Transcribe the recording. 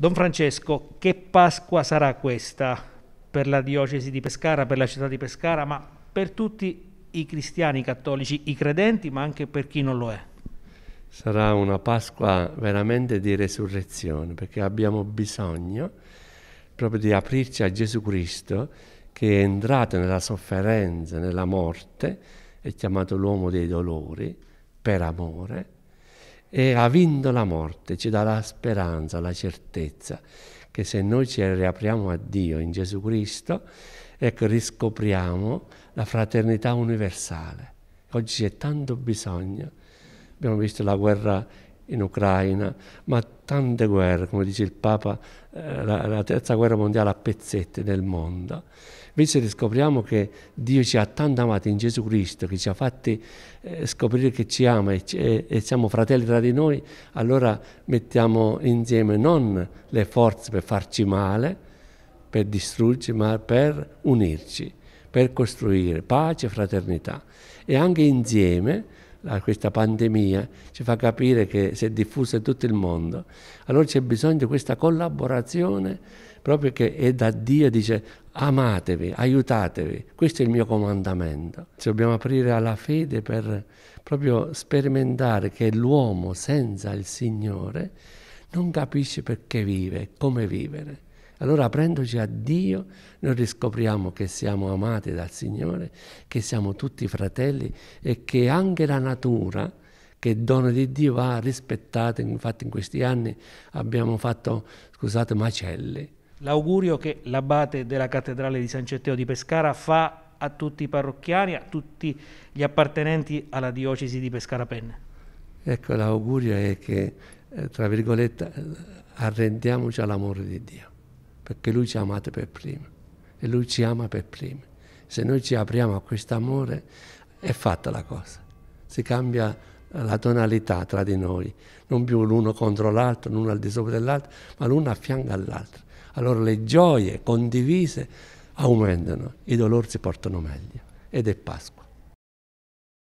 Don Francesco, che Pasqua sarà questa per la diocesi di Pescara, per la città di Pescara, ma per tutti i cristiani cattolici, i credenti, ma anche per chi non lo è? Sarà una Pasqua veramente di resurrezione, perché abbiamo bisogno proprio di aprirci a Gesù Cristo che è entrato nella sofferenza, nella morte, è chiamato l'uomo dei dolori per amore e ha vinto la morte, ci dà la speranza, la certezza che se noi ci riapriamo a Dio in Gesù Cristo, ecco, riscopriamo la fraternità universale. Oggi c'è tanto bisogno. Abbiamo visto la guerra in Ucraina, ma tante guerre, come dice il Papa, eh, la, la, terza guerra mondiale a pezzette nel mondo. Invece riscopriamo che Dio ci ha tanto amato in Gesù Cristo, che ci ha fatti eh, scoprire che ci ama e, e, e, siamo fratelli tra di noi, allora mettiamo insieme non le forze per farci male, per distruggerci, ma per unirci, per costruire pace e fraternità. E anche insieme la, questa pandemia ci fa capire che si è diffusa in tutto il mondo. Allora c'è bisogno di questa collaborazione proprio che è da Dio, dice amatevi, aiutatevi, questo è il mio comandamento. Ci dobbiamo aprire alla fede per proprio sperimentare che l'uomo senza il Signore non capisce perché vive, come vivere. Allora aprendoci a Dio noi riscopriamo che siamo amati dal Signore, che siamo tutti fratelli e che anche la natura, che è dono di Dio, va rispettata. Infatti in questi anni abbiamo fatto, scusate, macelli. L'augurio che l'abate della cattedrale di San Cetteo di Pescara fa a tutti i parrocchiani, a tutti gli appartenenti alla diocesi di Pescara Penne. Ecco, l'augurio è che, eh, tra virgolette, arrendiamoci all'amore di Dio perché Lui ci ha amato per prima e Lui ci ama per prima. Se noi ci apriamo a questo amore è fatta la cosa, si cambia la tonalità tra di noi, non più l'uno contro l'altro, l'uno al di sopra dell'altro, ma l'uno a fianco all'altro. Allora le gioie condivise aumentano, i dolori si portano meglio ed è Pasqua.